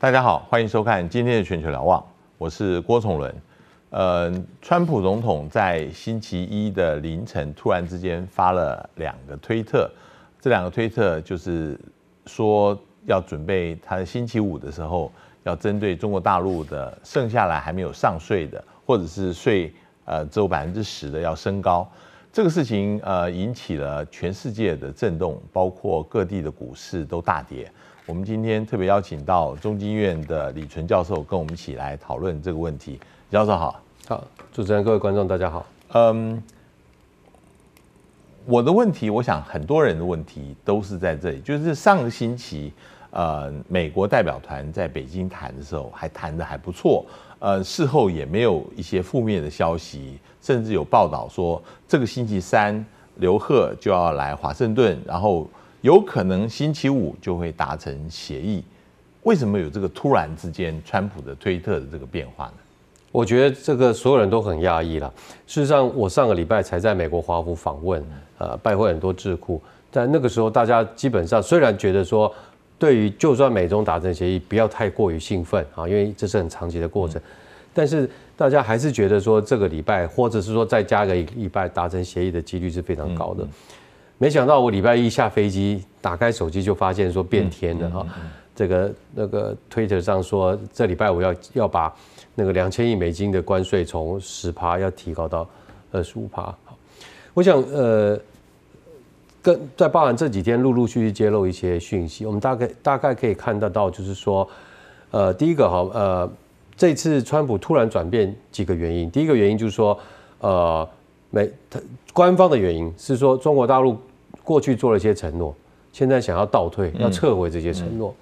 大家好，欢迎收看今天的全球瞭望，我是郭崇伦。呃，川普总统在星期一的凌晨突然之间发了两个推特，这两个推特就是说要准备他星期五的时候要针对中国大陆的剩下来还没有上税的，或者是税呃只有百分之十的要升高，这个事情呃引起了全世界的震动，包括各地的股市都大跌。我们今天特别邀请到中经院的李纯教授跟我们一起来讨论这个问题。李教授好，好，主持人各位观众大家好。嗯，我的问题，我想很多人的问题都是在这里，就是上个星期，呃，美国代表团在北京谈的时候还谈的还不错，呃，事后也没有一些负面的消息，甚至有报道说这个星期三刘鹤就要来华盛顿，然后。有可能星期五就会达成协议，为什么有这个突然之间川普的推特的这个变化呢？我觉得这个所有人都很讶异了。事实上，我上个礼拜才在美国华府访问，呃，拜会很多智库，但那个时候，大家基本上虽然觉得说，对于就算美中达成协议，不要太过于兴奋啊，因为这是很长期的过程，但是大家还是觉得说，这个礼拜或者是说再加一个礼拜达成协议的几率是非常高的。没想到我礼拜一下飞机，打开手机就发现说变天了哈。这个那个推特上说，这礼拜我要要把那个两千亿美金的关税从十趴要提高到二十五趴。我想呃，跟在报含这几天陆陆续续揭露一些讯息，我们大概大概可以看得到，就是说，呃，第一个好，呃，这次川普突然转变几个原因，第一个原因就是说，呃，美他官方的原因是说中国大陆。过去做了一些承诺，现在想要倒退，要撤回这些承诺。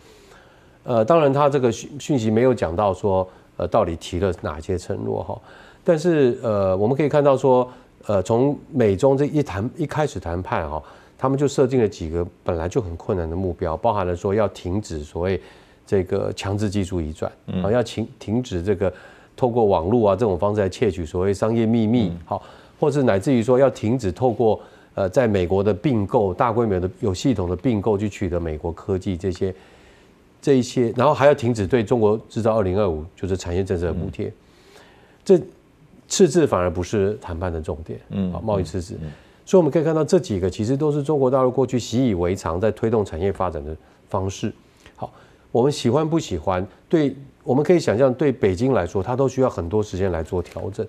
呃，当然他这个讯讯息没有讲到说，呃，到底提了哪些承诺哈。但是呃，我们可以看到说，呃，从美中这一谈一开始谈判哈，他们就设定了几个本来就很困难的目标，包含了说要停止所谓这个强制技术移转，好，要停停止这个透过网络啊这种方式来窃取所谓商业秘密，好，或是乃至于说要停止透过。呃，在美国的并购大规模的有系统的并购去取得美国科技这些，这一些，然后还要停止对中国制造二零二五就是产业政策的补贴，这赤字反而不是谈判的重点，嗯，啊，贸易赤字，所以我们可以看到这几个其实都是中国大陆过去习以为常在推动产业发展的方式。好，我们喜欢不喜欢？对，我们可以想象，对北京来说，它都需要很多时间来做调整。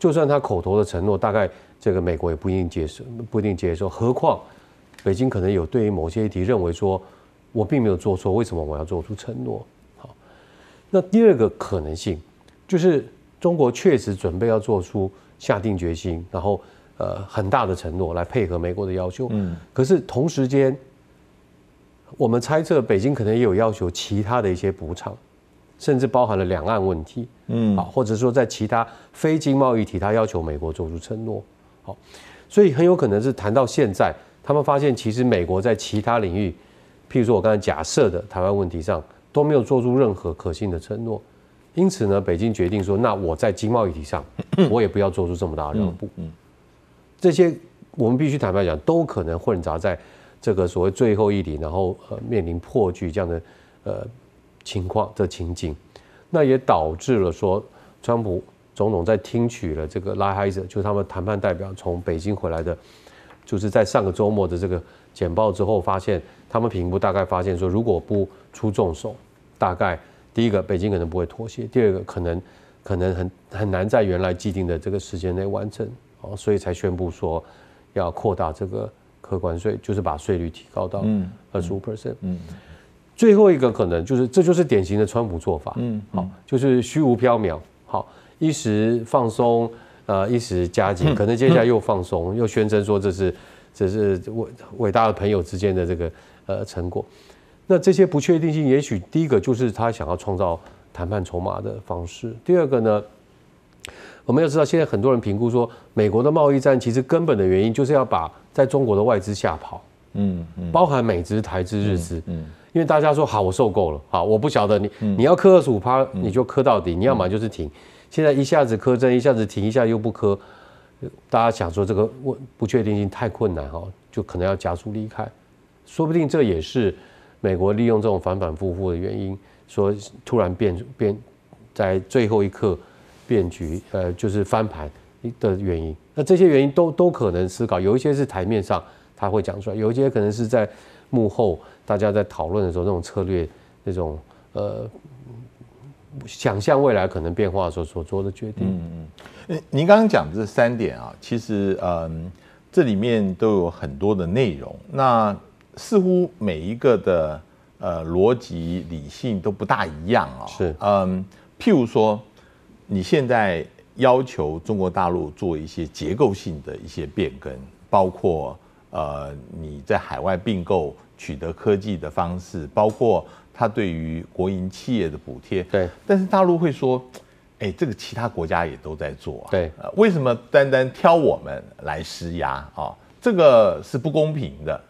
就算他口头的承诺，大概这个美国也不一定接受，不一定接受。何况，北京可能有对于某些议题认为说，我并没有做错，为什么我要做出承诺？好，那第二个可能性就是中国确实准备要做出下定决心，然后呃很大的承诺来配合美国的要求。嗯，可是同时间，我们猜测北京可能也有要求其他的一些补偿。甚至包含了两岸问题，嗯，啊，或者说在其他非经贸议题，他要求美国做出承诺，好，所以很有可能是谈到现在，他们发现其实美国在其他领域，譬如说我刚才假设的台湾问题上都没有做出任何可信的承诺，因此呢，北京决定说，那我在经贸议题上，我也不要做出这么大的让步。这些我们必须坦白讲，都可能混杂在这个所谓最后一礼，然后面临破局这样的呃。情况的情景，那也导致了说，川普总统在听取了这个拉海者，就是他们谈判代表从北京回来的，就是在上个周末的这个简报之后，发现他们评估大概发现说，如果不出重手，大概第一个北京可能不会妥协，第二个可能可能很很难在原来既定的这个时间内完成，哦，所以才宣布说要扩大这个客关税，就是把税率提高到二十五 percent。最后一个可能就是，这就是典型的川普做法。嗯，好，就是虚无缥缈，好一时放松，呃一时加紧，可能接下来又放松，又宣称说这是这是伟伟大的朋友之间的这个呃成果。那这些不确定性，也许第一个就是他想要创造谈判筹码的方式。第二个呢，我们要知道现在很多人评估说，美国的贸易战其实根本的原因就是要把在中国的外资吓跑。嗯嗯，包含美资、台资、日资。嗯。因为大家说好，我受够了，好，我不晓得你，你要磕二十五趴，你就磕到底，你要么就是停。现在一下子磕针，一下子停一下又不磕，大家想说这个问不确定性太困难哈，就可能要加速离开，说不定这也是美国利用这种反反复复的原因，说突然变变在最后一刻变局，呃，就是翻盘的原因。那这些原因都都可能思考，有一些是台面上。他会讲出来，有一些可能是在幕后，大家在讨论的时候，这种策略，这种呃，想象未来可能变化所所做的决定。嗯嗯，您刚刚讲的这三点啊，其实嗯，这里面都有很多的内容。那似乎每一个的呃逻辑理性都不大一样啊。是嗯，譬如说，你现在要求中国大陆做一些结构性的一些变更，包括。呃，你在海外并购取得科技的方式，包括它对于国营企业的补贴，对。但是大陆会说，哎，这个其他国家也都在做，啊。对。为什么单单挑我们来施压啊？这个是不公平的。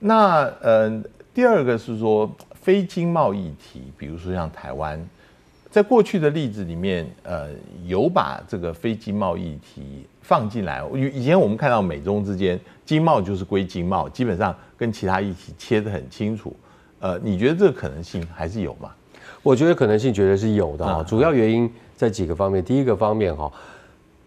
那呃，第二个是说非经贸议题，比如说像台湾，在过去的例子里面，呃，有把这个非经贸议题放进来。以前我们看到美中之间。经贸就是归经贸，基本上跟其他一起切的很清楚。呃，你觉得这个可能性还是有吗？我觉得可能性绝对是有的哈。主要原因在几个方面，第一个方面哈，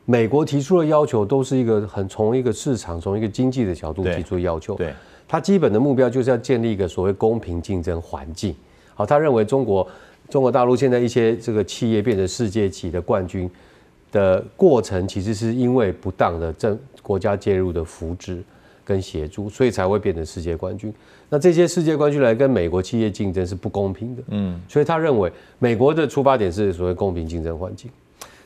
美国提出的要求都是一个很从一个市场、从一个经济的角度提出要求。对，它基本的目标就是要建立一个所谓公平竞争环境。好，他认为中国中国大陆现在一些这个企业变成世界级的冠军的过程，其实是因为不当的政。国家介入的扶植跟协助，所以才会变成世界冠军。那这些世界冠军来跟美国企业竞争是不公平的。嗯，所以他认为美国的出发点是所谓公平竞争环境。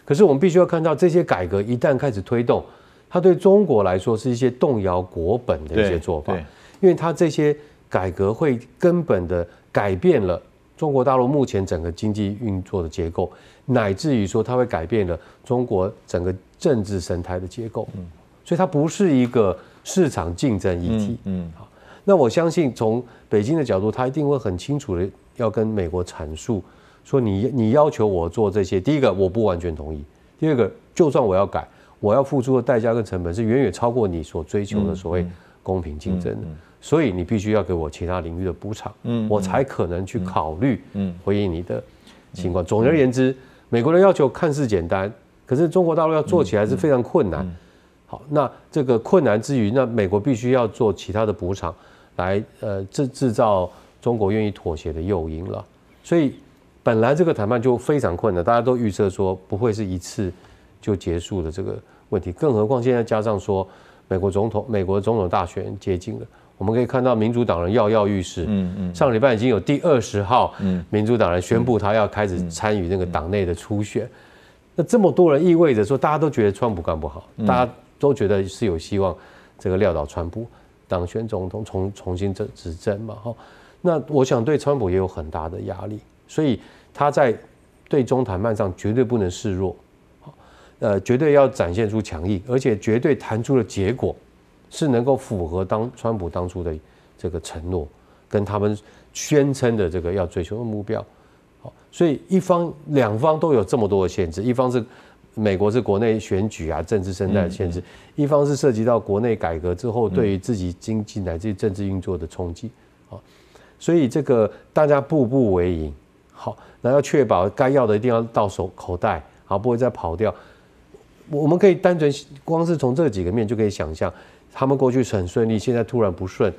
可是我们必须要看到，这些改革一旦开始推动，它对中国来说是一些动摇国本的一些做法，因为它这些改革会根本的改变了中国大陆目前整个经济运作的结构，乃至于说它会改变了中国整个政治生态的结构。嗯。所以它不是一个市场竞争议题。嗯，好，那我相信从北京的角度，他一定会很清楚的要跟美国阐述：说你你要求我做这些，第一个我不完全同意；第二个，就算我要改，我要付出的代价跟成本是远远超过你所追求的所谓公平竞争的，所以你必须要给我其他领域的补偿，嗯，我才可能去考虑回应你的情况。总而言之，美国的要求看似简单，可是中国大陆要做起来是非常困难。好，那这个困难之余，那美国必须要做其他的补偿，来呃制制造中国愿意妥协的诱因了。所以本来这个谈判就非常困难，大家都预测说不会是一次就结束的这个问题。更何况现在加上说美国总统美国总统大选接近了，我们可以看到民主党人跃跃欲试。嗯嗯。上礼拜已经有第二十号，民主党人宣布他要开始参与那个党内的初选。那这么多人意味着说，大家都觉得川普干不好，大家。都觉得是有希望，这个撂倒川普，当选总统，重重新执执政嘛，哈。那我想对川普也有很大的压力，所以他在对中谈判上绝对不能示弱，好，呃，绝对要展现出强硬，而且绝对谈出的结果是能够符合当川普当初的这个承诺，跟他们宣称的这个要追求的目标，好，所以一方两方都有这么多的限制，一方是。美国是国内选举啊，政治生态的限制；一方是涉及到国内改革之后，对于自己经济乃至政治运作的冲击啊。所以这个大家步步为营，好，那要确保该要的一定要到手口袋，好，不会再跑掉。我们可以单纯光是从这几个面就可以想象，他们过去是很顺利，现在突然不顺，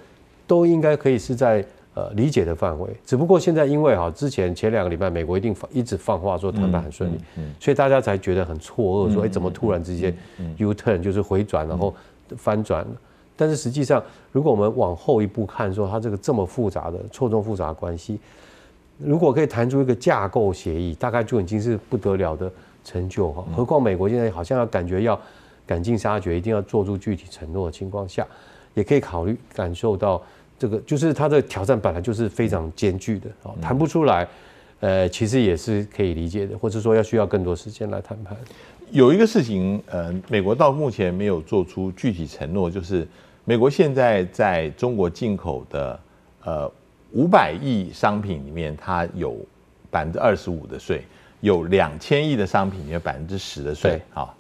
都应该可以是在。呃，理解的范围，只不过现在因为哈，之前前两个礼拜，美国一定放一直放话说谈判很顺利，所以大家才觉得很错愕，说哎，怎么突然之间 U turn 就是回转，然后翻转？但是实际上，如果我们往后一步看，说它这个这么复杂的错综复杂关系，如果可以谈出一个架构协议，大概就已经是不得了的成就哈。何况美国现在好像要感觉要赶尽杀绝，一定要做出具体承诺的情况下，也可以考虑感受到。这个就是它的挑战，本来就是非常艰巨的，啊，谈不出来，呃，其实也是可以理解的，或者说要需要更多时间来谈判。有一个事情，呃，美国到目前没有做出具体承诺，就是美国现在在中国进口的呃五百亿商品里面，它有百分之二十五的税，有两千亿的商品有百分之十的税，啊，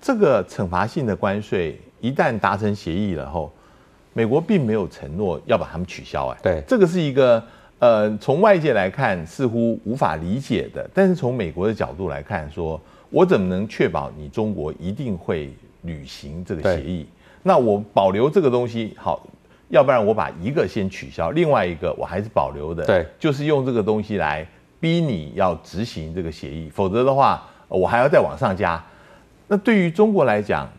这个惩罚性的关税一旦达成协议了后。美国并没有承诺要把他们取消，哎，对，这个是一个，呃，从外界来看似乎无法理解的，但是从美国的角度来看，说我怎么能确保你中国一定会履行这个协议？那我保留这个东西，好，要不然我把一个先取消，另外一个我还是保留的，对，就是用这个东西来逼你要执行这个协议，否则的话我还要再往上加。那对于中国来讲，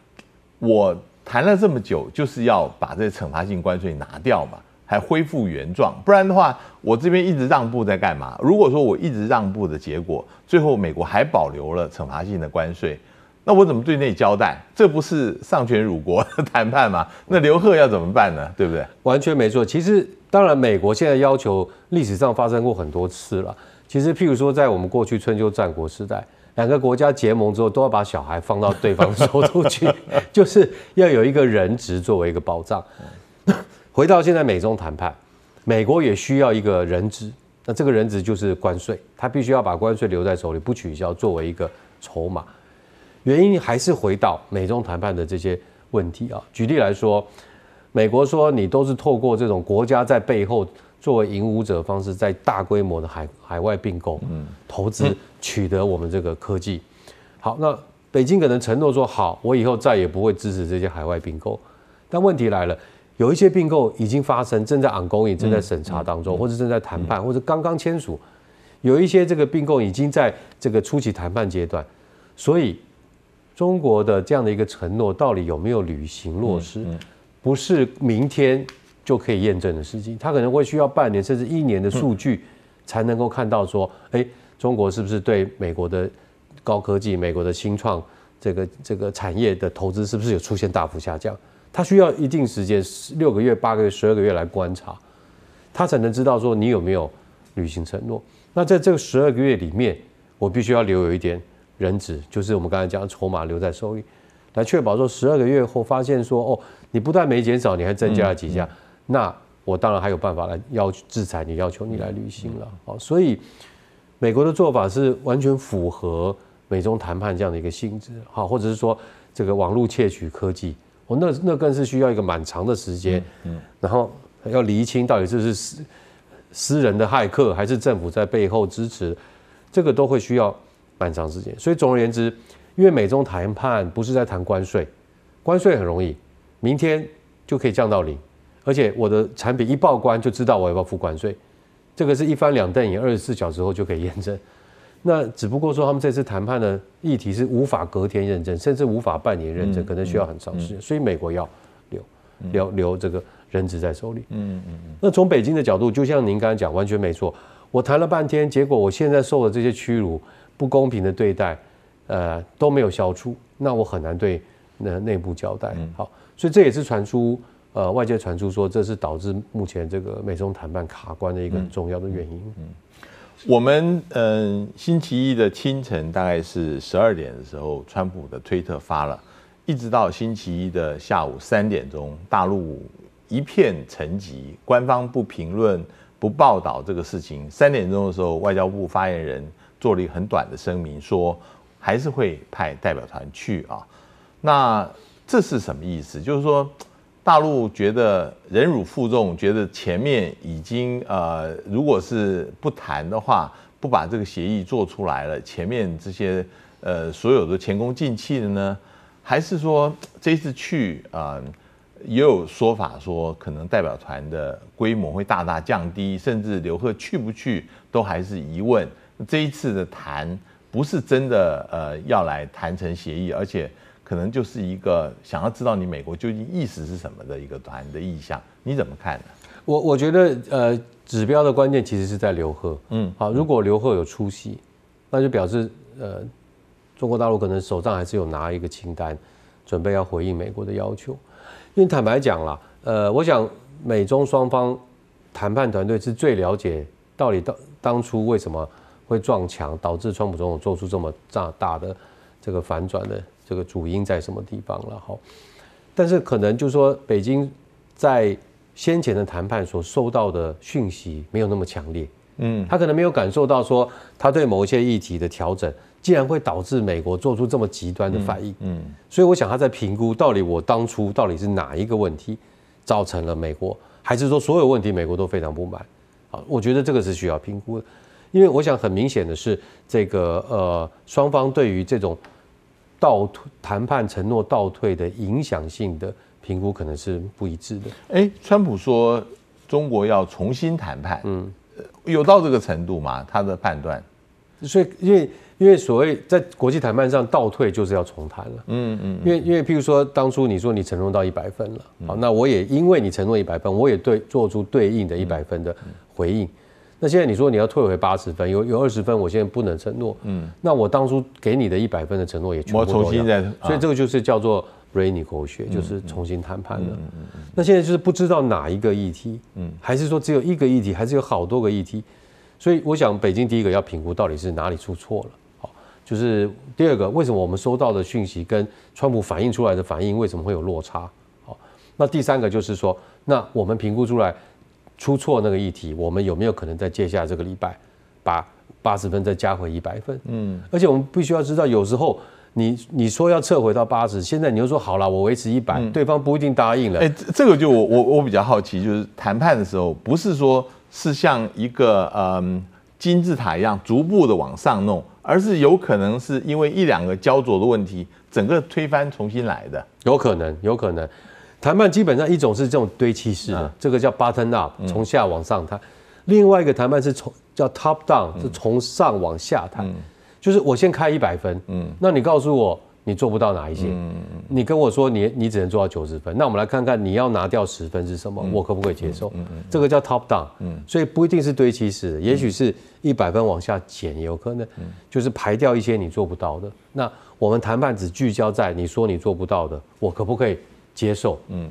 我。谈了这么久，就是要把这惩罚性关税拿掉嘛，还恢复原状，不然的话，我这边一直让步在干嘛？如果说我一直让步的结果，最后美国还保留了惩罚性的关税，那我怎么对内交代？这不是丧权辱国的谈判吗？那刘鹤要怎么办呢？对不对？完全没错。其实，当然，美国现在要求历史上发生过很多次了。其实，譬如说，在我们过去春秋战国时代。两个国家结盟之后，都要把小孩放到对方收出去，就是要有一个人质作为一个保障。回到现在美中谈判，美国也需要一个人质，那这个人质就是关税，他必须要把关税留在手里不取消，作为一个筹码。原因还是回到美中谈判的这些问题啊。举例来说，美国说你都是透过这种国家在背后。作为引武者方式，在大规模的海海外并购、投资取得我们这个科技。好，那北京可能承诺说：“好，我以后再也不会支持这些海外并购。”但问题来了，有一些并购已经发生，正在 on going，正在审查当中，或者正在谈判，或者刚刚签署。有一些这个并购已经在这个初期谈判阶段，所以中国的这样的一个承诺到底有没有履行落实？不是明天。就可以验证的事情，他可能会需要半年甚至一年的数据，才能够看到说，哎，中国是不是对美国的高科技、美国的新创这个这个产业的投资是不是有出现大幅下降？他需要一定时间，六个月、八个月、十二个月来观察，他才能知道说你有没有履行承诺。那在这个十二个月里面，我必须要留有一点人质，就是我们刚才讲，筹码留在收益。来确保说十二个月后发现说，哦，你不但没减少，你还增加了几家。那我当然还有办法来要求制裁你，要求你来履行了。好，所以美国的做法是完全符合美中谈判这样的一个性质。好，或者是说这个网络窃取科技，我那那更是需要一个蛮长的时间。嗯，然后要厘清到底这是私私人的骇客，还是政府在背后支持，这个都会需要蛮长时间。所以总而言之，因为美中谈判不是在谈关税，关税很容易，明天就可以降到零。而且我的产品一报关就知道我要不要付关税，这个是一翻两瞪眼，二十四小时后就可以验证。那只不过说他们这次谈判的议题是无法隔天认证，甚至无法半年认证，可能需要很长时间。所以美国要留，留留这个人质在手里。嗯嗯嗯。那从北京的角度，就像您刚才讲，完全没错。我谈了半天，结果我现在受的这些屈辱、不公平的对待，呃，都没有消除，那我很难对那内部交代。好，所以这也是传出。呃，外界传出说，这是导致目前这个美中谈判卡关的一个重要的原因。嗯，我们嗯，星期一的清晨大概是十二点的时候，川普的推特发了，一直到星期一的下午三点钟，大陆一片沉寂，官方不评论、不报道这个事情。三点钟的时候，外交部发言人做了一个很短的声明，说还是会派代表团去啊。那这是什么意思？就是说。大陆觉得忍辱负重，觉得前面已经呃，如果是不谈的话，不把这个协议做出来了，前面这些呃所有的前功尽弃的呢？还是说这次去啊，也有说法说可能代表团的规模会大大降低，甚至刘鹤去不去都还是疑问。这一次的谈不是真的呃要来谈成协议，而且。可能就是一个想要知道你美国究竟意思是什么的一个团的意向，你怎么看呢？我我觉得，呃，指标的关键其实是在刘贺，嗯，好，如果刘贺有出息，那就表示，呃，中国大陆可能手上还是有拿一个清单，准备要回应美国的要求。因为坦白讲啦，呃，我想美中双方谈判团队是最了解到底到当初为什么会撞墙，导致川普总统做出这么炸大的这个反转的。这个主因在什么地方？然后，但是可能就是说，北京在先前的谈判所收到的讯息没有那么强烈，嗯，他可能没有感受到说，他对某一些议题的调整，竟然会导致美国做出这么极端的反应，嗯，所以我想他在评估，到底我当初到底是哪一个问题造成了美国，还是说所有问题美国都非常不满？啊，我觉得这个是需要评估的，因为我想很明显的是，这个呃，双方对于这种。倒退谈判承诺倒退的影响性的评估可能是不一致的。哎，川普说中国要重新谈判，嗯，有到这个程度吗？他的判断？所以，因为因为所谓在国际谈判上倒退就是要重谈了，嗯嗯，因为因为譬如说当初你说你承诺到一百分了，好，那我也因为你承诺一百分，我也对做出对应的一百分的回应。那现在你说你要退回八十分，有有二十分，我现在不能承诺。嗯，那我当初给你的一百分的承诺也全部重新再，所以这个就是叫做 r e n e g o t i a t i o 就是重新谈判的。嗯嗯嗯。那现在就是不知道哪一个议题，嗯，还是说只有一个议题，还是有好多个议题？所以我想，北京第一个要评估到底是哪里出错了。好，就是第二个，为什么我们收到的讯息跟川普反映出来的反应为什么会有落差？好，那第三个就是说，那我们评估出来。出错那个议题，我们有没有可能在接下来这个礼拜，把八十分再加回一百分？嗯，而且我们必须要知道，有时候你你说要撤回到八十，现在你又说好了，我维持一百，对方不一定答应了。哎，这个就我我我比较好奇，就是谈判的时候，不是说是像一个嗯金字塔一样逐步的往上弄，而是有可能是因为一两个焦灼的问题，整个推翻重新来的？有可能，有可能。谈判基本上一种是这种堆砌式，的，这个叫 b u t t o n up，从下往上谈；另外一个谈判是从叫 top down，是从上往下谈。就是我先开一百分，嗯，那你告诉我你做不到哪一些，嗯嗯嗯，你跟我说你你只能做到九十分，那我们来看看你要拿掉十分是什么，我可不可以接受？嗯嗯，这个叫 top down，嗯，所以不一定是堆砌式，的，也许是一百分往下减，也有可能就是排掉一些你做不到的。那我们谈判只聚焦在你说你做不到的，我可不可以？接受，嗯，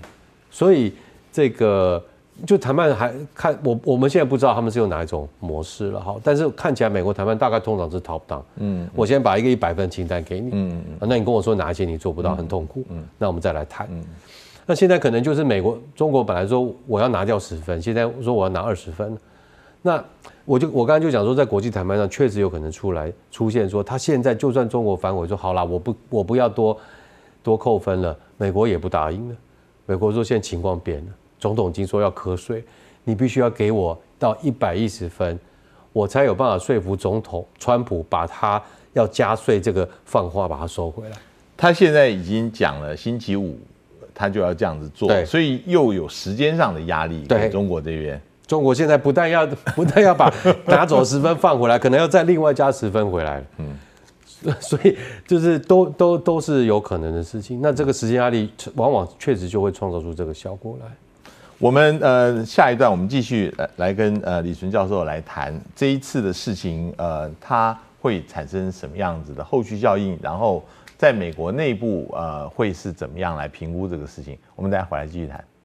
所以这个就谈判还看我，我们现在不知道他们是用哪一种模式了哈。但是看起来美国谈判大概通常是 o 不到，嗯。我先把一个一百分清单给你，嗯，那你跟我说哪一些你做不到，很痛苦，嗯。那我们再来谈，嗯。那现在可能就是美国、中国本来说我要拿掉十分，现在说我要拿二十分，那我就我刚才就讲说，在国际谈判上确实有可能出来出现说，他现在就算中国反悔说好啦，我不我不要多多扣分了。美国也不答应了。美国说现在情况变了，总统经说要瞌睡，你必须要给我到一百一十分，我才有办法说服总统川普把他要加税这个放话把它收回来。他现在已经讲了，星期五他就要这样子做，所以又有时间上的压力对中国这边。中国现在不但要 不但要把拿走十分放回来，可能要再另外加十分回来。嗯。所以就是都都都是有可能的事情。那这个时间压力往往确实就会创造出这个效果来。我们呃下一段我们继续来跟呃李纯教授来谈这一次的事情呃它会产生什么样子的后续效应，然后在美国内部呃会是怎么样来评估这个事情？我们待会来继续谈。